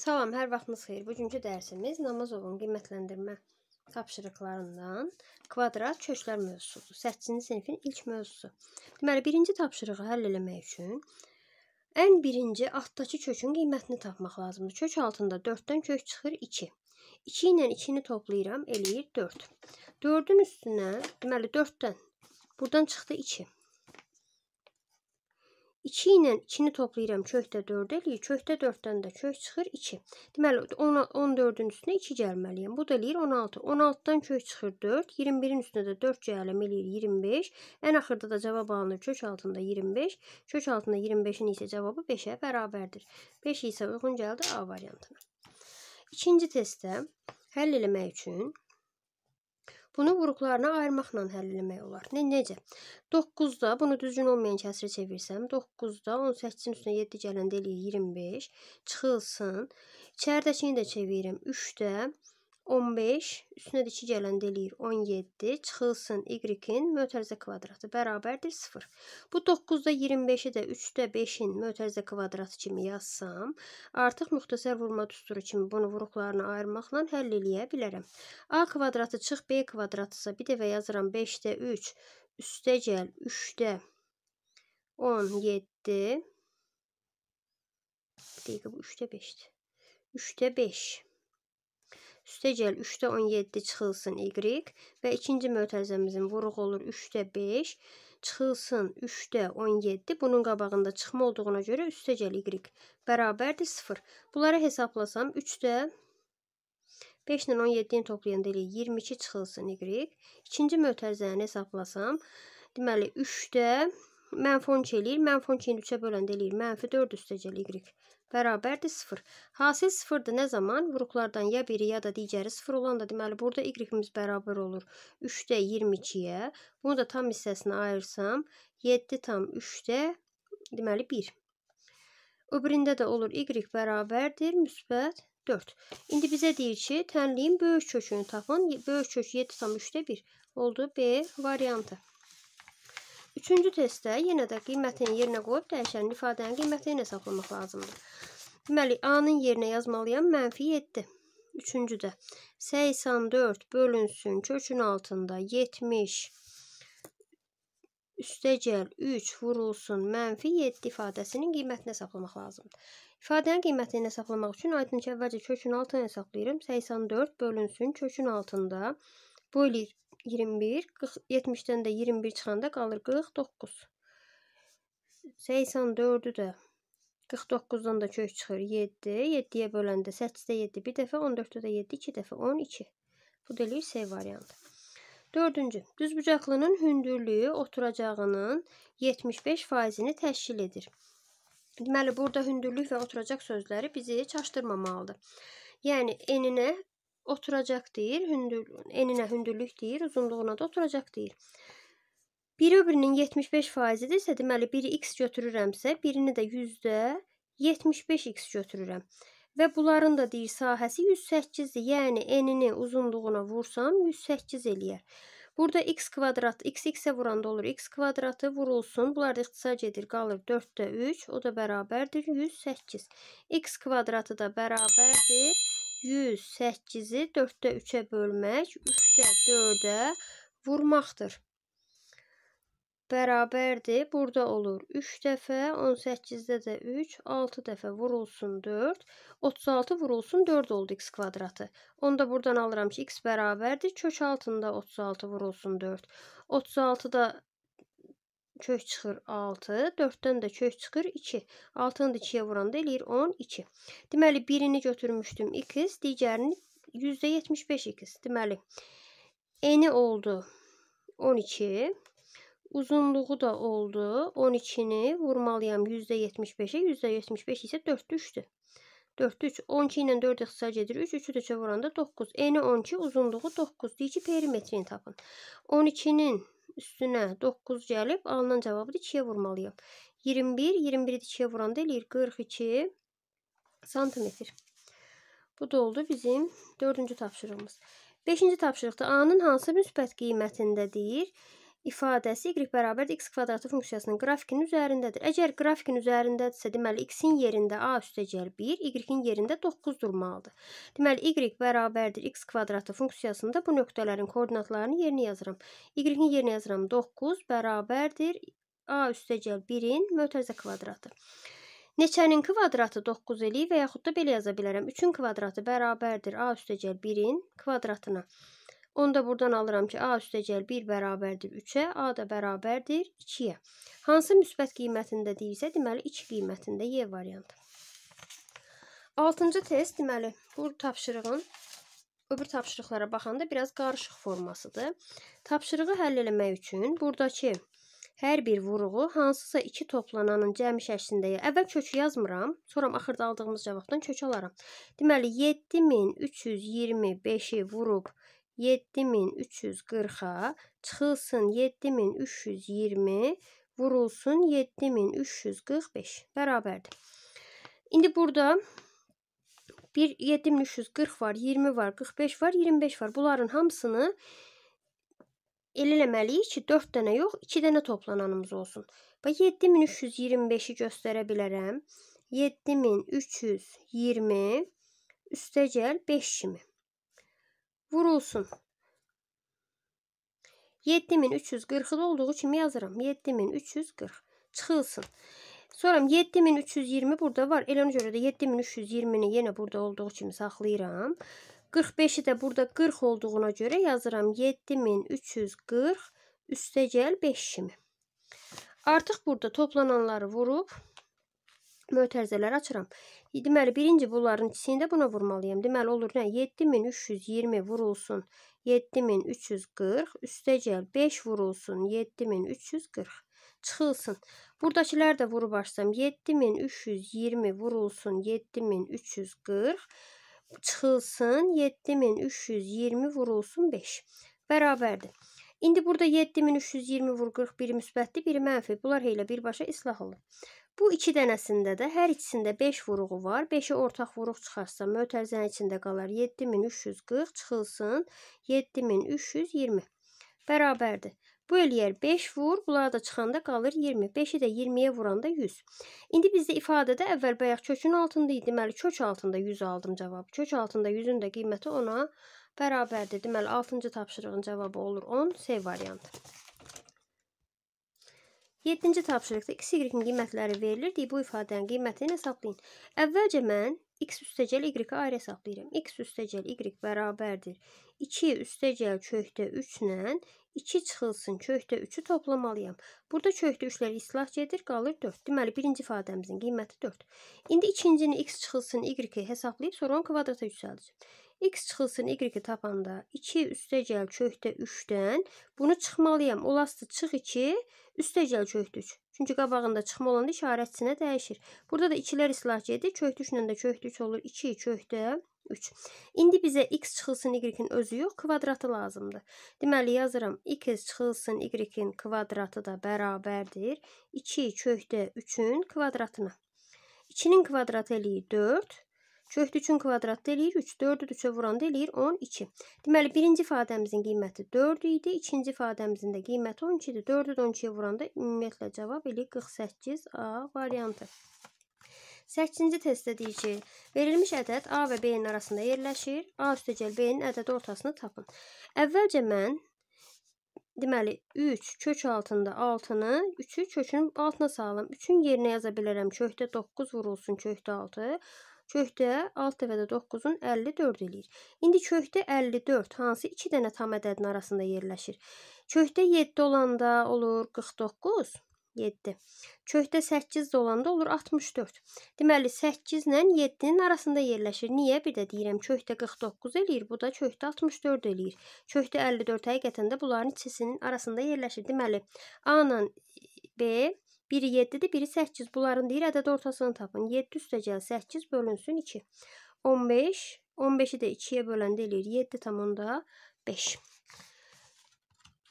Salam, hər vaxtınız xeyir. Bugünkü dərsimiz Namazovun qiymətləndirmə tapşırıqlarından kvadrat köklər mövzusudur. 8-ci sinifin ilk mövzusu. Deməli, birinci tapşırığı həll eləmək üçün ən birinci altdakı kökün qiymətini tapmaq lazımdır. Kök altında 4-dən kök çıxır 2. 2 ilə 2-ni toplayıram, eləyir 4. 4-ün üstünə, deməli 4-dən, buradan çıxdı 2. 2 ilə 2-ni toplayıram. Kökdə 4 eləyir. Kökdə 4-dən də kök çıxır 2. Deməli 14-ün üstünə 2 gəlməliyəm. Bu da eləyir 16. 16-dan kök çıxır 4. 21-in üstünə də 4 gələm eləyir 25. Ən axırda da cavab alınır kök altında 25. Kök altında 25-in isə cavabı 5-ə bərabərdir. 5 isə uyğun gəldi A variantına. İkinci testdə həll eləmək üçün Bunu vuruqlarına ayırmaqla həll etmək olar. Ne, necə? 9-da bunu düzgün olmayan kəsirə çevirsəm, 9-da 18-in üstünə 7 gələndə eləyir 25. Çıxılsın. İçəridəkini də çevirim. 3-də 15 üstünə də 2 gələndə eləyir 17. Çıxılsın y-in mötərizə kvadratı bərabərdir 0. Bu 9-da 25-i də 3-də 5-in mötərizə kvadratı kimi yazsam, artıq müxtəsər vurma düsturu kimi bunu vuruqlarına ayırmaqla həll eləyə bilərəm. A kvadratı çıx B kvadratısa bir dəfə yazıram 5-də 3 üstə gəl 3-də 17 Bir dəqiqə bu 3-də 5-dir. 3-də 5. Üstəgəl 3-də 17 çıxılsın y və ikinci mötərizəmizin vuruq olur 3-də 5 çıxılsın 3-də 17 bunun qabağında çıxma olduğuna görə üstəgəl y bərabərdir 0. Bunları hesablasam 3-də 5 ilə 17-ni toplayanda elə 22 çıxılsın y. İkinci mötərizəni hesablasam, deməli 3-də mənfi 12 eləyir. Mənfi 12-ni 3-ə böləndə eləyir. Mənfi 4 üstəcəl y bərabərdir 0. Hasil 0-dır nə zaman? Vuruqlardan ya biri ya da digəri 0 olanda deməli burada y-imiz bərabər olur 3-də 22-yə. Bunu da tam hissəsinə ayırsam 7 tam 3-də deməli 1. Öbüründə də olur y bərabərdir müsbət 4. İndi bizə deyir ki, tənliyin böyük kökünü tapın. Böyük kök 7 tam 3-də 1 oldu B variantı. Üçüncü testdə yenə də qiymətini yerinə qoyub dəyişənin ifadənin qiymətini də saxlamaq lazımdır. Deməli, A-nın yerinə yazmalıyam mənfi 7. Üçüncüdə 84 bölünsün kökün altında 70 üstəgəl 3 vurulsun mənfi 7 ifadəsinin qiymətini hesablamaq lazımdır. İfadənin qiymətini hesablamaq üçün aydın ki, əvvəlcə kökün altını hesablayıram. 84 bölünsün kökün altında bölir 21, 40, 70-dən də 21 çıxanda qalır 49. 84-ü də 49-dan da kök çıxır 7, 7-yə böləndə 8-də 7 bir dəfə, 14-də də 7 iki dəfə, 12. Bu deyilir C variantı. Dördüncü, düzbucaqlının hündürlüyü oturacağının 75%-ni təşkil edir. Deməli, burada hündürlük və oturacaq sözləri bizi çaşdırmamalıdır. Yəni, eninə oturacaq deyir, hündür, eninə hündürlük deyir, uzunluğuna da oturacaq deyir. Biri öbürünün 75%-dirsə, deməli 1x götürürəmsə, birini də 175x götürürəm. Və bunların da deyir sahəsi 108-dir. Yəni enini uzunluğuna vursam 108 eləyər. Burada x kvadrat, x x-ə vuranda olur. x kvadratı vurulsun. Bunlar da ixtisar edir, qalır 4-də 3. O da bərabərdir 108. x kvadratı da bərabərdir 108-i 4-də 3-ə bölmək, 3-də 4-ə vurmaqdır. Bərabərdir. Burada olur 3 dəfə, 18-də də 3, 6 dəfə vurulsun 4, 36 vurulsun 4 oldu x kvadratı. Onu da buradan alıram ki, x bərabərdir. Kök altında 36 vurulsun 4. 36-da kök çıxır 6. 4-dən də kök çıxır 2. 6-nı da 2-yə vuranda eləyir 12. Deməli, birini götürmüşdüm x, digərini %75 x. Deməli, eni oldu 12. Uzunluğu da oldu 12-ni vurmalıyam %75-ə. %75 isə 4 düşdü. 4, 3, 12 ilə 4 ixtisar edir. 3, 3-ü 3-ə vuranda 9. Eni 12, uzunluğu 9. Deyir ki, perimetrini tapın. 12-nin üstünə 9 gəlib alınan cavabı ikiyə vurmalıyam. 21, 21-i ikiyə vuranda eləyir 42 santimetr. Bu da oldu bizim dördüncü tapşırığımız. Beşinci tapşırıqda A-nın hansı müsbət qiymətində deyir? ifadəsi y bərabər x kvadratı funksiyasının qrafikinin üzərindədir. Əgər qrafikin üzərindədirsə, deməli x-in yerində a üstəgəl 1, y-in yerində 9 durmalıdır. Deməli y bərabərdir x kvadratı funksiyasında bu nöqtələrin koordinatlarını yerinə yazıram. y-in yerinə yazıram 9 bərabərdir a üstəgəl 1-in mötərizə kvadratı. Neçənin kvadratı 9 eləyir və yaxud da belə yaza bilərəm. 3-ün kvadratı bərabərdir a üstəgəl 1-in kvadratına. Onu da buradan alıram ki, A üstəgəl 1 bərabərdir 3-ə, A da bərabərdir 2-yə. Hansı müsbət qiymətində deyilsə, deməli 2 qiymətində Y variantı. Altıncı test, deməli, bu tapşırığın öbür tapşırıqlara baxanda biraz qarışıq formasıdır. Tapşırığı həll eləmək üçün buradakı hər bir vuruğu hansısa iki toplananın cəmi şəklində əvvəl kökü yazmıram, sonra axırda aldığımız cavabdan kök alaram. Deməli 7325-i vurub 7340'a çıxılsın 7320 vurulsun 7345 bərabərdir. İndi burada bir 7340 var, 20 var, 45 var, 25 var. Bunların hamısını el eləməliyik ki, 4 dənə yox, 2 dənə toplananımız olsun. Və 7325-i göstərə bilərəm. 7320 üstəgəl 5 kimi vurulsun. 7340 olduğu kimi yazıram. 7340 çıxılsın. Sonra 7320 burada var. Elə ona görə də 7320-ni yenə burada olduğu kimi saxlayıram. 45-i də burada 40 olduğuna görə yazıram 7340 üstəgəl 5 kimi. Artıq burada toplananları vurub mötərizələri açıram. E, deməli, birinci bunların ikisini də buna vurmalıyam. Deməli, olur nə? 7320 vurulsun 7340, üstəcəl 5 vurulsun 7340, çıxılsın. Buradakilər də vurub açsam 7320 vurulsun 7340, çıxılsın 7320 vurulsun 5. Bərabərdir. İndi burada 7320 vur 40 biri müsbətdir, biri mənfi. Bunlar elə birbaşa islah olur. Bu iki dənəsində də hər ikisində 5 vuruğu var. 5-i ortaq vuruq çıxarsa mötərizənin içində qalar 7340 çıxılsın 7320. Bərabərdir. Bu eləyər 5 vur, bunlar da çıxanda qalır 20. 5-i də 20-yə vuranda 100. İndi bizdə ifadədə əvvəl bayaq kökün altında idi. Deməli kök altında 100 aldım cavabı. Kök altında 100-ün də qiyməti 10-a bərabərdir. Deməli 6-cı tapşırığın cavabı olur 10, C variantı. 7-ci tapşırıqda x, y-in qiymətləri verilirdi. Bu ifadənin qiymətini hesablayın. Əvvəlcə mən x üstəcəl y-i ayrı hesablayıram. x üstəcəl y bərabərdir. 2 üstəcəl kökdə 3 ilə 2 çıxılsın kökdə 3-ü toplamalıyam. Burada kökdə 3-ləri islah gedir, qalır 4. Deməli, birinci ifadəmizin qiyməti 4. İndi ikincini x çıxılsın y-i hesablayıb, sonra onu kvadrata yüksəldəcəm. x çıxılsın y-i tapanda 2 üstəcəl kökdə 3-dən bunu çıxmalıyam. Olası çıx 2, üstəcəl kökdə 3. Çünki qabağında çıxma olanda işarətçisinə dəyişir. Burada da ikilər islah gedir. Köhdüklə də köhdük olur. 2 köhdə 3. İndi bizə x çıxılsın y-in özü yox, kvadratı lazımdır. Deməli yazıram x çıxılsın y-in kvadratı da bərabərdir 2 köhdə 3-ün kvadratına. 2-nin kvadratı eləyir 4. Köhdü 3-ün kvadratı eləyir 3. 4-ü 3-ə vuranda eləyir 12. Deməli, birinci ifadəmizin qiyməti 4 idi. İkinci ifadəmizin də qiyməti 12 idi. 4-ü 12-yə vuranda ümumiyyətlə cavab eləyir 48 A variantı. 8-ci testdə deyir ki, verilmiş ədəd A və B-nin arasında yerləşir. A üstəgəl B-nin ədədi ortasını tapın. Əvvəlcə mən Deməli, 3 kök altında 6-nı, 3-ü kökün altına salım. 3-ün yerinə yaza bilərəm. Kökdə 9 vurulsun kökdə 6. Kökdə 6 dəfə də 9-un 54 eləyir. İndi kökdə 54 hansı 2 dənə tam ədədin arasında yerləşir? Kökdə 7 olanda olur 49, 7. Kökdə 8 olanda olur 64. Deməli 8 ilə 7-nin arasında yerləşir. Niyə? Bir də deyirəm kökdə 49 eləyir, bu da kökdə 64 eləyir. Kökdə 54 həqiqətən də bunların içisinin arasında yerləşir. Deməli A ilə B Biri 7-dir, biri 8. Bunların deyir ədəd ortasını tapın. 7 üstəcəl 8 bölünsün 2. 15, 15-i də 2-yə böləndə eləyir 7 tamında 5.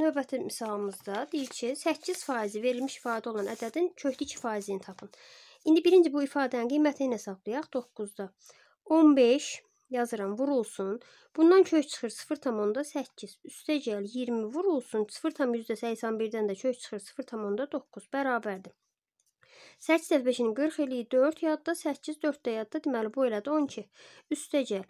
Növbəti misalımızda deyir ki, 8 faizi verilmiş ifadə olan ədədin köklü 2 faizini tapın. İndi birinci bu ifadənin qiymətini hesablayaq 9-da. 15 yazıram vurulsun. Bundan kök çıxır 0,8 üstəgəl 20 vurulsun 0,81-dən də kök çıxır 0,9 bərabərdir. 8 dəfə 5-in 40 eləyi 4 yadda, 8 4-də yadda, deməli bu elədi 12. Üstəgəl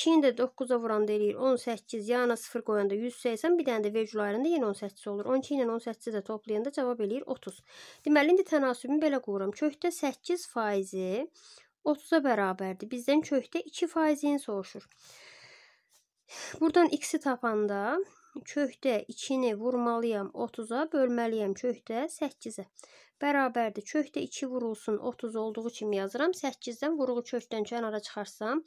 2-ni də 9-a vuranda eləyir 18, yana 0 qoyanda 180, bir dənə də vergül ayrında yenə 18 olur. 12 ilə 18-i də toplayanda cavab eləyir 30. Deməli indi tənasübümü belə qururam. Kökdə 8 faizi 30-a bərabərdir. Bizdən kökdə 2 faizini soruşur. Buradan x-i tapanda kökdə 2-ni vurmalıyam 30-a, bölməliyəm kökdə 8-ə. Bərabərdir. Kökdə 2 vurulsun 30 olduğu kimi yazıram. 8-dən vuruğu kökdən kənara çıxarsam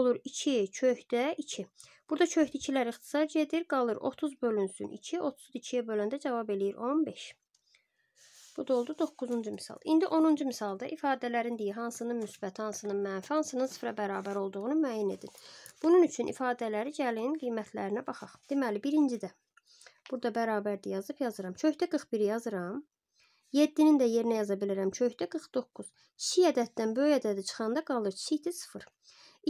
olur 2 kökdə 2. Burada kökdə 2-lər ixtisar gedir. Qalır 30 bölünsün 2. 32-yə böləndə cavab eləyir 15. Bu da oldu 9-cu misal. İndi 10-cu misalda ifadələrin deyə hansının müsbət, hansının mənfi, hansının sıfıra bərabər olduğunu müəyyən edin. Bunun üçün ifadələri gəlin qiymətlərinə baxaq. Deməli, birincidə burada bərabərdir yazıb yazıram. Kökdə 41 yazıram. 7-nin də yerinə yaza bilərəm. Kökdə 49. Kiçik ədəddən böyük ədədə çıxanda qalır kiçikdir 0.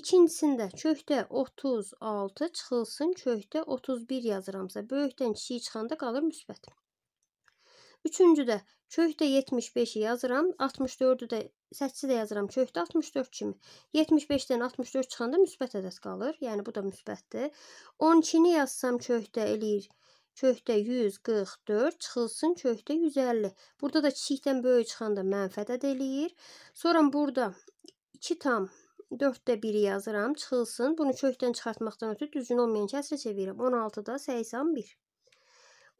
İkincisində kökdə 36 çıxılsın, kökdə 31 yazıramsa, böyükdən kiçiyi çıxanda qalır müsbət. Üçüncüdə kökdə 75-i yazıram, 64-ü də 8-i də yazıram kökdə 64 kimi. 75-dən 64 çıxanda müsbət ədəd qalır, yəni bu da müsbətdir. 12-ni yazsam kökdə eləyir kökdə 144, çıxılsın kökdə 150. Burada da kiçikdən böyük çıxanda mənfədəd eləyir. Sonra burada 2 tam 4-də 1-i yazıram, çıxılsın. Bunu kökdən çıxartmaqdan ötürü düzgün olmayan kəsrə çevirirəm. 16-da 81.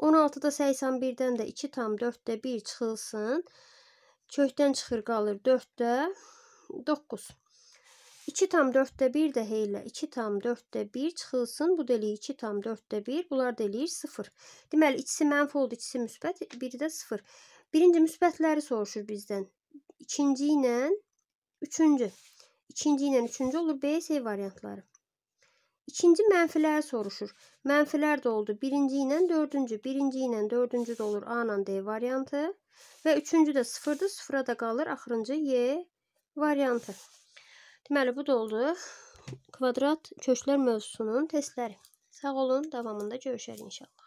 16-da 81-dən də 2 tam 4-də 1 çıxılsın. Kökdən çıxır qalır 4-də 9. 2 tam 4-də 1 də heylə 2 tam 4-də 1 çıxılsın. Bu da eləyir 2 tam 4-də 1. Bunlar da eləyir 0. Deməli, ikisi mənfi ikisi müsbət, biri də 0. Birinci müsbətləri soruşur bizdən. İkinci ilə üçüncü. İkinci ilə üçüncü olur B, C variantları. İkinci mənfiləri soruşur. Mənfilər də oldu. Birinci ilə dördüncü. Birinci ilə dördüncü də olur A ilə D variantı. Və üçüncü də sıfırdır. Sıfıra da qalır. Axırıncı Y variantı. Deməli, bu da oldu. Kvadrat köşklər mövzusunun testləri. Sağ olun. Davamında görüşərik inşallah.